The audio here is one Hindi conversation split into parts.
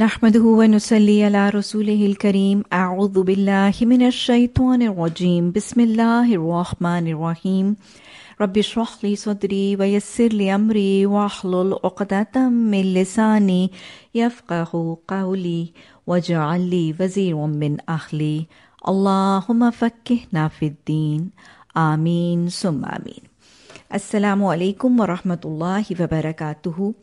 نحمده ونصلي على رسوله الكريم أعوذ بالله من الشيطان الرجيم بسم الله الرحمن الرحيم رب اشرح لي صدري ويسر لي أمري واحلل عقدة من لساني يفقه قولي واجعل لي وزيرا من أهلي اللهم فكهنا في الدين آمين ثم آمين السلام عليكم ورحمة الله وبركاته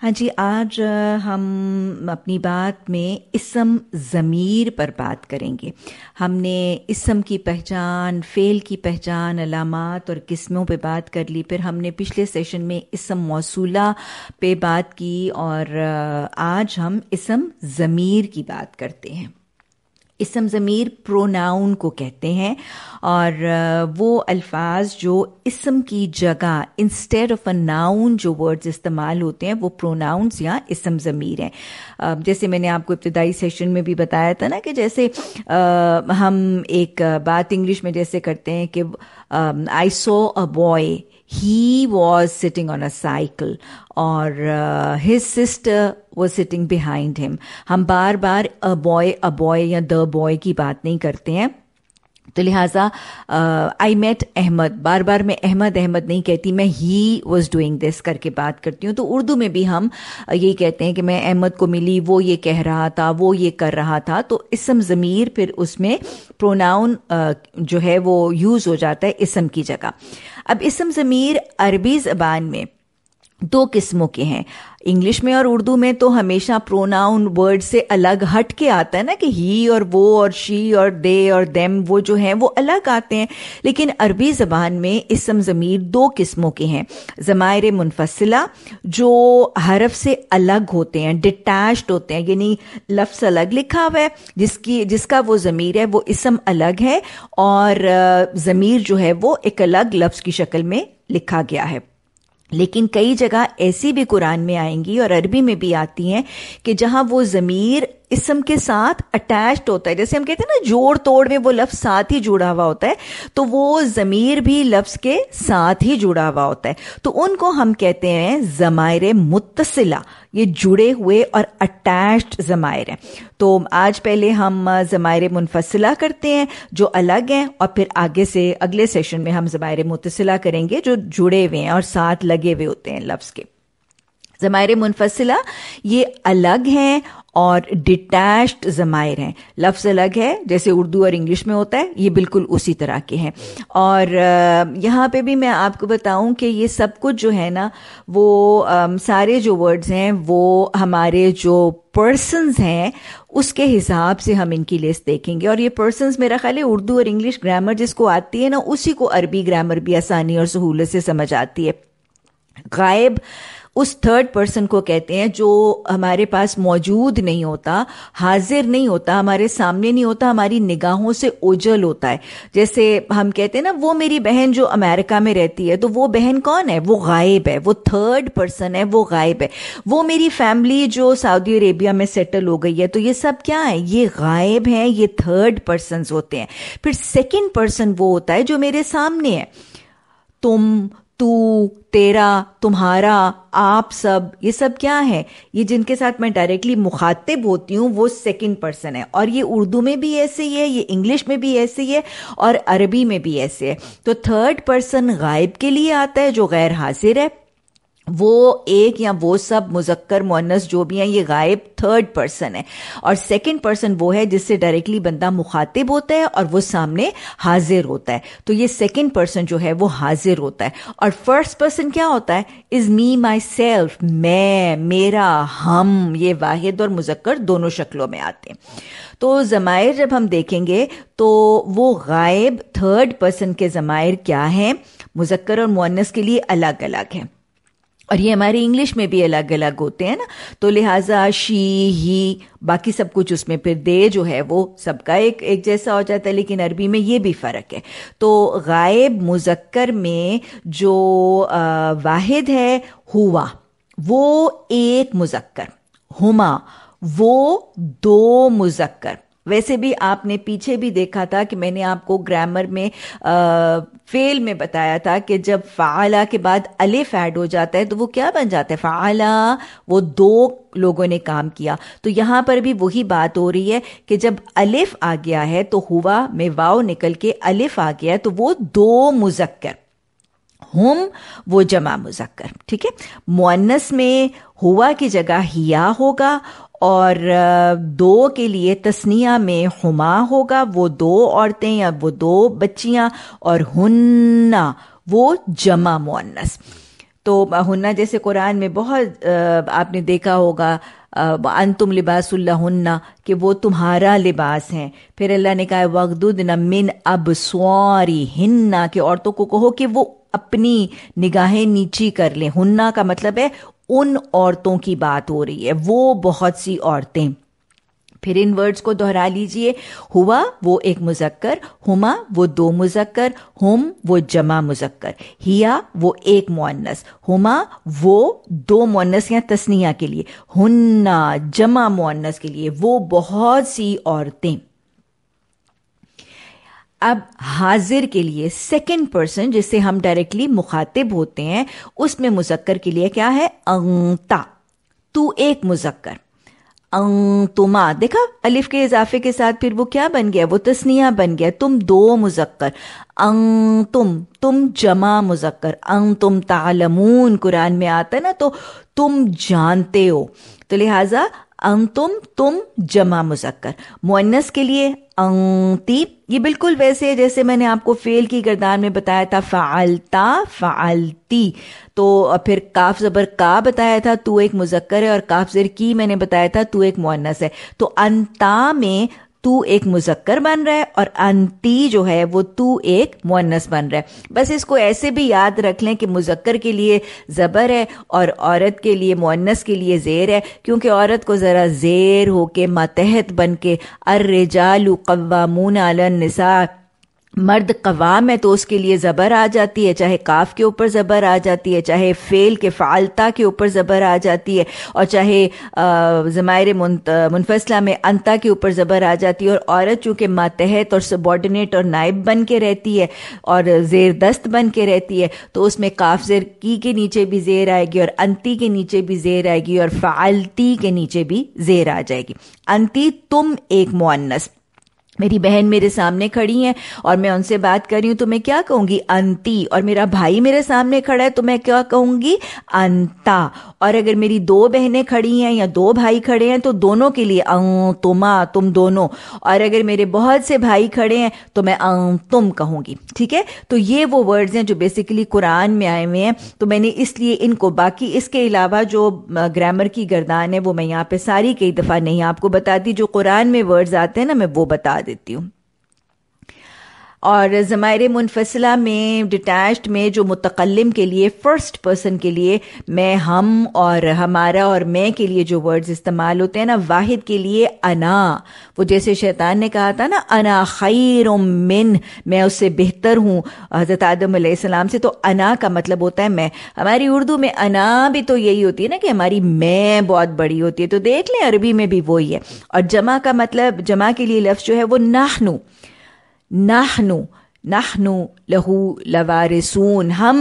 हाँ जी आज हम अपनी बात में इसम ज़मीर पर बात करेंगे हमने इसम की पहचान फ़ेल की पहचान अलामत और किस्मों पे बात कर ली फिर हमने पिछले सेशन में इसम मौसूला पे बात की और आज हम इसम ज़मीर की बात करते हैं इसम ज़मीर प्रोनाउन को कहते हैं और वो अल्फाज जो इसम की जगह इंस्टेड ऑफ अ नाउन जो वर्ड्स इस्तेमाल होते हैं वो प्रोनाउंस या इसम ज़मीर हैं जैसे मैंने आपको इब्तदाई सेशन में भी बताया था ना कि जैसे हम एक बात इंग्लिश में जैसे करते हैं कि I saw a boy he was sitting on a cycle और हिज सिस्टर वो सिटिंग बिहाइंड हिम हम बार बार अ बॉय अ बॉय या द बॉय की बात नहीं करते हैं तो लिहाजा आई मेट अहमद बार बार मैं अहमद अहमद नहीं कहती मैं ही वॉज डूइंग दिस करके बात करती हूँ तो उर्दू में भी हम यही कहते हैं कि मैं अहमद को मिली वो ये कह रहा था वो ये कर रहा था तो इसम ज़मीर फिर उसमें प्रोनाउन जो है वो यूज़ हो जाता है इसम की जगह अब इसम ज़मीर अरबी ज़बान में दो किस्मों के हैं इंग्लिश में और उर्दू में तो हमेशा प्रोनाउन वर्ड से अलग हट के आता है ना कि ही और वो और शी और दे और देम वो जो हैं वो अलग आते हैं लेकिन अरबी ज़बान में इसम ज़मीर दो किस्मों के हैं ज़मायर मुनफसला जो हरफ से अलग होते हैं डिटैच होते हैं यानी लफ्स अलग लिखा हुआ है जिसकी जिसका वो ज़मीर है वो इसम अलग है और ज़मीर जो है वो एक अलग लफ्स की शक्ल में लिखा गया है लेकिन कई जगह ऐसी भी कुरान में आएंगी और अरबी में भी आती हैं कि जहां वो ज़मीर इसम के साथ अटैच्ड होता है जैसे हम कहते हैं ना जोड़ तोड़ में वो लफ्ज़ साथ ही जुड़ा हुआ होता है तो वो ज़मीर भी लफ्ज़ के साथ ही जुड़ा हुआ होता है तो उनको हम कहते हैं ज़मायर मुतसिला ये जुड़े हुए और अटैच्ड ज़मायर हैं तो आज पहले हम ज़मायर मुनफसला करते हैं जो अलग हैं और फिर आगे से अगले सेशन में हम ज़मायर मुतसिला करेंगे जो जुड़े हुए हैं और साथ लगे हुए होते हैं लफ्ज़ के जमायर मुनफसिला ये अलग हैं और डिटैच्ड ज़मायर हैं लफ्ज़ अलग है जैसे उर्दू और इंग्लिश में होता है ये बिल्कुल उसी तरह के हैं और यहाँ पे भी मैं आपको बताऊँ कि ये सब कुछ जो है ना वो सारे जो वर्ड्स हैं वो हमारे जो पर्सनस हैं उसके हिसाब से हम इनकी लिस्ट देखेंगे और ये पर्सन मेरा ख्याल है उर्दू और इंग्लिश ग्रामर जिसको आती है ना उसी को अरबी ग्रामर भी आसानी और सहूलत से समझ आती है गायब उस थर्ड पर्सन को कहते हैं जो हमारे पास मौजूद नहीं होता हाजिर नहीं होता हमारे सामने नहीं होता हमारी निगाहों से ओझल होता है जैसे हम कहते हैं ना वो मेरी बहन जो अमेरिका में रहती है तो वो बहन कौन है वो गायब है वो थर्ड पर्सन है वो गायब है वो मेरी फैमिली जो सऊदी अरेबिया में सेटल हो गई है तो ये सब क्या है ये गायब है ये थर्ड पर्सन होते हैं फिर सेकेंड पर्सन वो होता है जो मेरे सामने है तुम तू तेरा तुम्हारा आप सब ये सब क्या है ये जिनके साथ मैं डायरेक्टली मुखातिब होती हूँ वो सेकंड पर्सन है और ये उर्दू में भी ऐसे ही है ये इंग्लिश में भी ऐसे ही है और अरबी में भी ऐसे है तो थर्ड पर्सन गायब के लिए आता है जो गैर हाजिर है वो एक या वो सब मुजक्कर मुन्नस जो भी हैं ये गायब थर्ड पर्सन है और सेकंड पर्सन वो है जिससे डायरेक्टली बंदा मुखातिब होता है और वो सामने हाजिर होता है तो ये सेकंड पर्सन जो है वो हाजिर होता है और फर्स्ट पर्सन क्या होता है इज मी माई सेल्फ मैं मेरा हम ये वाहिद और मुजक्कर दोनों शक्लों में आते हैं तो जमायर जब हम देखेंगे तो वो गायब थर्ड पर्सन के जमायर क्या हैं मुजक्कर और मुन्नस के लिए अलग अलग हैं और ये हमारे इंग्लिश में भी अलग अलग होते हैं ना तो लिहाजा शी ही बाकी सब कुछ उसमें फिर दे जो है वो सबका एक एक जैसा हो जाता है लेकिन अरबी में ये भी फ़र्क है तो गायब मुजक्कर में जो आ, वाहिद है हुआ वो एक मुजक्कर हुमा वो दो मुजक्कर वैसे भी आपने पीछे भी देखा था कि मैंने आपको ग्रामर में आ, फेल में बताया था कि जब फ़ाला के बाद अलिफ ऐड हो जाता है तो वो क्या बन जाता है फ़ाला वो दो लोगों ने काम किया तो यहां पर भी वही बात हो रही है कि जब अलिफ आ गया है तो हुआ में वाव निकल के अलिफ आ गया है तो वो दो मुजक्कर हम वो जमा मुजक्कर ठीक है मुअन्नस में हुआ की जगह हिया होगा और दो के लिए तस्निया में हुमा होगा वो दो औरतें या वो दो बच्चियां और हुन्ना वो जमा मुन्नस तो हुन्ना जैसे कुरान में बहुत आपने देखा होगा अन तुम कि वो तुम्हारा लिबास है फिर अल्लाह ने कहा वगदुद मिन अब स्वारी हिन्ना के औरतों को कहो कि वो अपनी निगाहें नीची कर लें हुन्ना का मतलब है उन औरतों की बात हो रही है वो बहुत सी औरतें फिर इन वर्ड्स को दोहरा लीजिए हुआ वो एक मुजक्कर हुमा वो दो मुजक्कर हुम वो जमा मुजक्कर हिया वो एक मोन्नस हुमा वो दो मोन्नस या तस्निया के लिए हुन्ना जमा मोन्नस के लिए वो बहुत सी औरतें अब हाजिर के लिए सेकेंड पर्सन जिससे हम डायरेक्टली मुखातिब होते हैं उसमें मुजक्कर के लिए क्या है अंता तू एक मुजक्कर अंतुमा देखा अलिफ के इजाफे के साथ फिर वो क्या बन गया वो तस्निया बन गया तुम दो मुजक्कर अंग तुम तुम जमा मुजक्कर अंग तुम तालमून कुरान में आता ना तो तुम जानते हो तो लिहाजा अंतुम तुम जमा मुजक्कर मुन्नस के लिए अंतीब ये बिल्कुल वैसे है जैसे मैंने आपको फेल की गर्दान में बताया था फ़ालता फ़ालती तो फिर काफ ज़बर का बताया था तू एक मुजक्कर है और काफ ज़र की मैंने बताया था तू एक मुन्नस है तो अंता में तू एक मुजक्कर बन रहा है और अंती जो है वो तू एक मुन्नस बन रहा है बस इसको ऐसे भी याद रख लें कि मुजक्कर के लिए ज़बर है और औरत के लिए मुन्नस के लिए ज़ेर है क्योंकि औरत को ज़रा ज़ेर होके मातहत बन के अर्रेजालू कवामून आलन निसा मर्द कवाम है तो उसके लिए ज़बर आ जाती है चाहे काफ के ऊपर ज़बर आ जाती है चाहे फेल के फालता के ऊपर ज़बर आ जाती है और चाहे ज़मायर मुनफसला में अंता के ऊपर ज़बर आ जाती है और औरत चूंकि मातहत और सबॉर्डिनेट और नायब बन के रहती है और ज़ेर दस्त बन के रहती है तो उसमें काफ ज़ेर की के नीचे भी ज़ेर आएगी और अंती के नीचे भी ज़ेर आएगी और फ़ालती के नीचे भी ज़ेर आ जाएगी अंति तुम एक मुन्नस मेरी बहन मेरे सामने खड़ी है और मैं उनसे बात कर रही हूँ तो मैं क्या कहूँगी अंति और मेरा भाई मेरे सामने खड़ा है तो मैं क्या कहूँगी अंता और अगर मेरी दो बहनें खड़ी हैं या दो भाई खड़े हैं तो दोनों के लिए अं तुमा तुम दोनों और अगर मेरे बहुत से भाई खड़े हैं तो मैं अं तुम कहूँगी ठीक है तो ये वो वर्ड्स हैं जो बेसिकली कुरान में आए हुए हैं तो मैंने इसलिए इनको बाकी इसके अलावा जो ग्रामर की गर्दान है वो मैं यहाँ पे सारी कई दफ़ा नहीं आपको बताती जो कुरान में वर्ड्स आते हैं ना मैं वो बता देती हूँ और ज़मायर मुनफसला में डिटैच्ड में जो मुतकलम के लिए फ़र्स्ट पर्सन के लिए मैं हम और हमारा और मैं के लिए जो वर्ड्स इस्तेमाल होते हैं ना वाहिद के लिए अना वो जैसे शैतान ने कहा था ना अना खैर मिन मैं उससे बेहतर हूँ हज़रत आदम सलाम से तो अना का मतलब होता है मैं हमारी उर्दू में अना भी तो यही होती है ना कि हमारी मैं बहुत बड़ी होती है तो देख लें अरबी में भी वही है और जमा का मतलब जमा के लिए लफ्ज़ जो है वो नाहनू नाहनु नाहनु लहू लवारिसून हम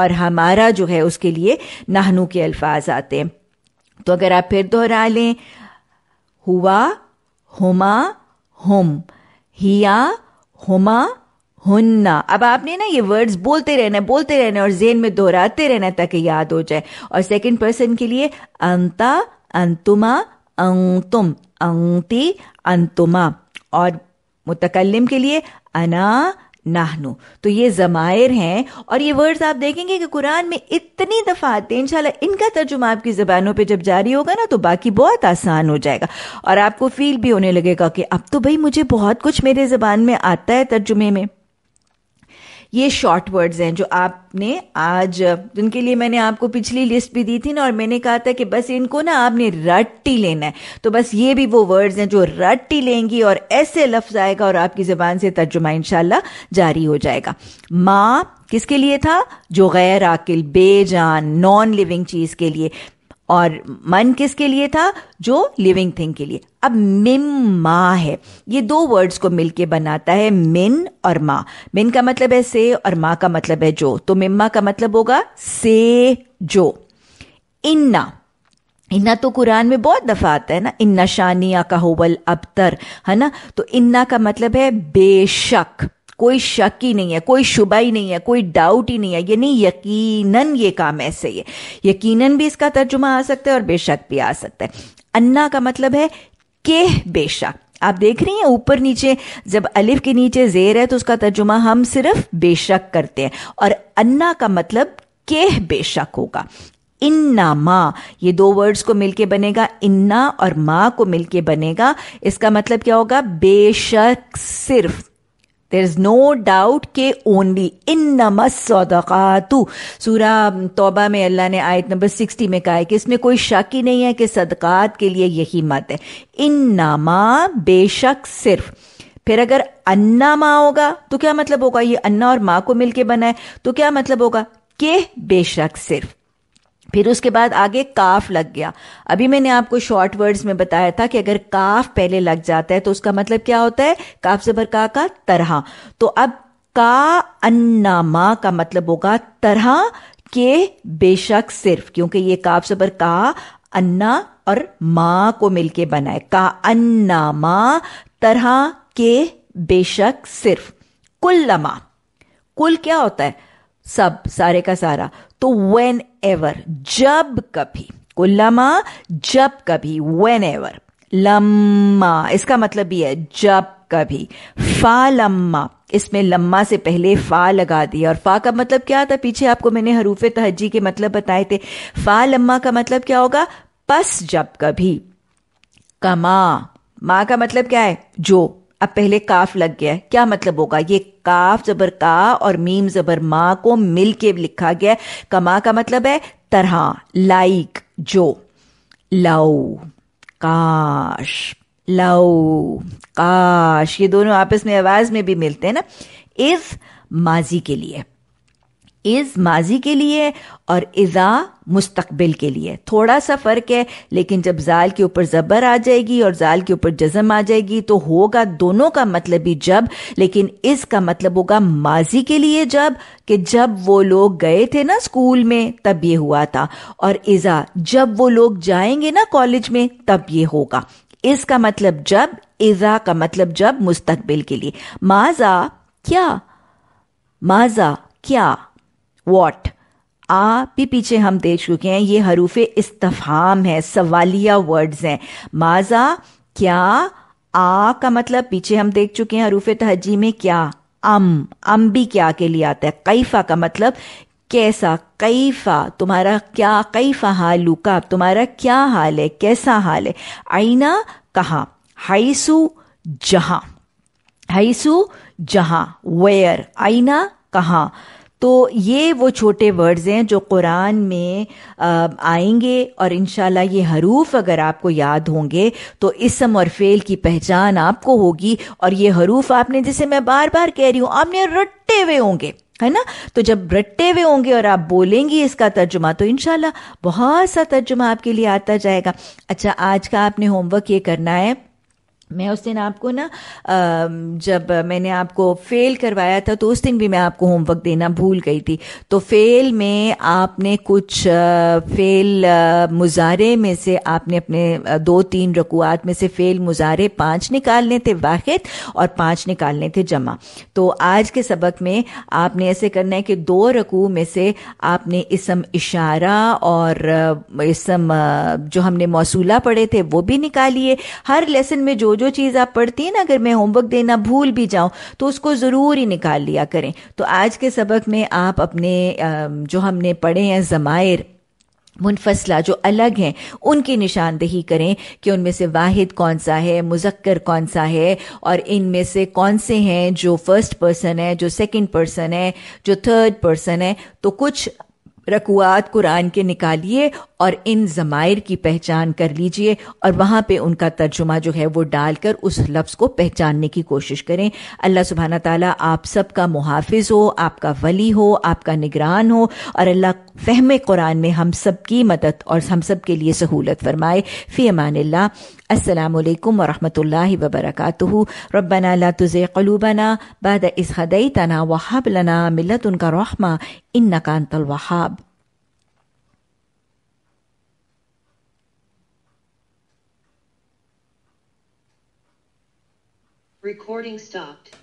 और हमारा जो है उसके लिए नाहनु के अल्फाज आते हैं तो अगर आप फिर दोहरा लें हुआ हुमा हुम हिया हुमा हुन्ना अब आपने ना ये वर्ड्स बोलते रहना है बोलते रहना और जेन में दोहराते रहना है ताकि याद हो जाए और सेकंड पर्सन के लिए अंता अंतुमा अंतुम अंति अंतुमा और मुतकलम के लिए अना नाहनु तो ये जमायर हैं और ये वर्ड्स आप देखेंगे कि कुरान में इतनी दफ़ा आते हैं इनशाला इनका तर्जुमा आपकी ज़बानों पे जब जारी होगा ना तो बाकी बहुत आसान हो जाएगा और आपको फील भी होने लगेगा कि अब तो भाई मुझे बहुत कुछ मेरे ज़बान में आता है तर्जुमे में ये शॉर्ट वर्ड्स हैं जो आपने आज जिनके लिए मैंने आपको पिछली लिस्ट भी दी थी ना और मैंने कहा था कि बस इनको ना आपने रट्टी लेना है तो बस ये भी वो वर्ड्स हैं जो रट्टी लेंगी और ऐसे लफ्ज आएगा और आपकी जबान से तर्जुमा इनशाला जारी हो जाएगा माँ किसके लिए था जो गैर आकिल बेजान नॉन लिविंग चीज के लिए और मन किसके लिए था जो लिविंग थिंग के लिए अब मिम मा है ये दो वर्ड्स को मिलके बनाता है मिन और मा मिन का मतलब है से और मा का मतलब है जो तो मिम्मा का मतलब होगा से जो इन्ना इन्ना तो कुरान में बहुत दफ़ा आता है ना इन्ना शानिया का होवल अबतर है ना तो इन्ना का मतलब है बेशक कोई शक ही नहीं है कोई शुबा ही नहीं है कोई डाउट ही नहीं है ये नहीं यकीनन ये काम ऐसे ही है यकीनन भी इसका तर्जुमा आ सकता है और बेशक भी आ सकता है अन्ना का मतलब है के बेशक आप देख रही हैं ऊपर नीचे जब अलिफ के नीचे जेर है तो उसका तर्जुमा हम सिर्फ बेशक करते हैं और अन्ना का मतलब के बेशक होगा इन्ना माँ ये दो वर्ड्स को मिलके बनेगा इन्ना और माँ को मिलके बनेगा इसका मतलब क्या होगा बेशक सिर्फ देर इज नो डाउट के ओनली इन नमस्दकातु सूरा तोबा में अल्लाह ने आयत नंबर सिक्सटी में कहा है कि इसमें कोई शक ही नहीं है कि सदकात के लिए यही मत है इन नामा बेशक सिर्फ फिर अगर अन्ना माँ होगा तो क्या मतलब होगा ये अन्ना और माँ को मिलके बना है तो क्या मतलब होगा के बेशक सिर्फ फिर उसके बाद आगे काफ लग गया अभी मैंने आपको शॉर्ट वर्ड्स में बताया था कि अगर काफ पहले लग जाता है तो उसका मतलब क्या होता है काफ जबर का का तरह तो अब का अन्नामा का मतलब होगा तरह के बेशक सिर्फ क्योंकि ये काफ जबर का अन्ना और माँ को मिलके बनाए का अन्नामा तरह के बेशक सिर्फ कुल्लमा कुल क्या होता है सब सारे का सारा तो वेन एवर जब कभी को लमा जब कभी वेन एवर लम्मा इसका मतलब भी है जब कभी फा लम्मा इसमें लम्मा से पहले फा लगा दिया और फा का मतलब क्या था पीछे आपको मैंने हरूफ तहजी के मतलब बताए थे फा लम्मा का मतलब क्या होगा पस जब कभी कमा माँ का मतलब क्या है जो अब पहले काफ लग गया है क्या मतलब होगा ये काफ जबर का और मीम जबर माँ को मिल के लिखा गया कमा का मतलब है तरह लाइक जो लव काश लव काश ये दोनों आपस में आवाज में भी मिलते हैं ना इस माजी के लिए इज माजी के लिए और इज़ा मुस्तकबिल के लिए थोड़ा सा फ़र्क है लेकिन जब जाल के ऊपर ज़बर आ जाएगी और जाल के ऊपर जज़म आ जाएगी तो होगा दोनों का मतलब ही जब लेकिन इसका मतलब होगा माजी के लिए जब कि जब वो लोग गए थे ना स्कूल में तब ये हुआ था और इज़ा जब वो लोग जाएंगे ना कॉलेज में तब ये होगा इसका मतलब जब इज़ा का मतलब जब मुस्तकबिल के लिए माजा क्या माजा क्या वॉट आ भी पीछे हम देख चुके हैं ये हरूफ इस्तफाम है सवालिया वर्ड्स हैं माजा क्या आ का मतलब पीछे हम देख चुके हैं हरूफ तहजी में क्या अम अम भी क्या के लिए आता है कैफा का मतलब कैसा कैफा तुम्हारा क्या कैफा हाल का तुम्हारा क्या हाल है कैसा हाल है आईना कहा हाइसु जहां हाइसु जहां वेयर आईना कहा तो ये वो छोटे वर्ड्स हैं जो कुरान में आएंगे और इन ये हरूफ अगर आपको याद होंगे तो इसम और फेल की पहचान आपको होगी और ये हरूफ आपने जिसे मैं बार बार कह रही हूँ आपने रट्टे हुए होंगे है ना तो जब रट्टे हुए होंगे और आप बोलेंगी इसका तर्जुमा तो इनशाला बहुत सा तर्जुमा आपके लिए आता जाएगा अच्छा आज का आपने होमवर्क ये करना है मैं उस दिन आपको ना जब मैंने आपको फेल करवाया था तो उस दिन भी मैं आपको होमवर्क देना भूल गई थी तो फेल में आपने कुछ फेल मुजारे में से आपने अपने दो तीन रकुआत में से फेल मुजारे पांच निकालने थे वाहिद और पांच निकालने थे जमा तो आज के सबक में आपने ऐसे करना है कि दो रकू में से आपने इसम इशारा और इसम जो हमने मौसूला पढ़े थे वो भी निकालिए हर लेसन में जो जो जो चीज़ आप पढ़ती हैं ना अगर मैं होमवर्क देना भूल भी जाऊँ तो उसको ज़रूर ही निकाल लिया करें तो आज के सबक में आप अपने जो हमने पढ़े हैं ज़मायर मुनफसला जो अलग हैं उनकी निशानदेही करें कि उनमें से वाहिद कौन सा है मुजक्कर कौन सा है और इनमें से कौन से हैं जो फर्स्ट पर्सन है जो सेकंड पर्सन है जो थर्ड पर्सन है तो कुछ रकुआत कुरान के निकालिए और इन जमायर की पहचान कर लीजिए और वहां पे उनका तर्जुमा जो है वो डालकर उस लफ्ज़ को पहचानने की कोशिश करें अल्लाह सुबहाना ताला आप सबका का मुहाफ़ हो आपका वली हो आपका निगरान हो और अल्लाह फहम कुरान में हम सब की मदद और हम सब के लिए सहूलत फरमाए फ़ी अमान असलकम वरहमल वबरक रबना ला तुज़ कलूबना बाद इस हदई तना वहाब मिलत उनका रहमा इन नकान तलवाहाब Recording stopped.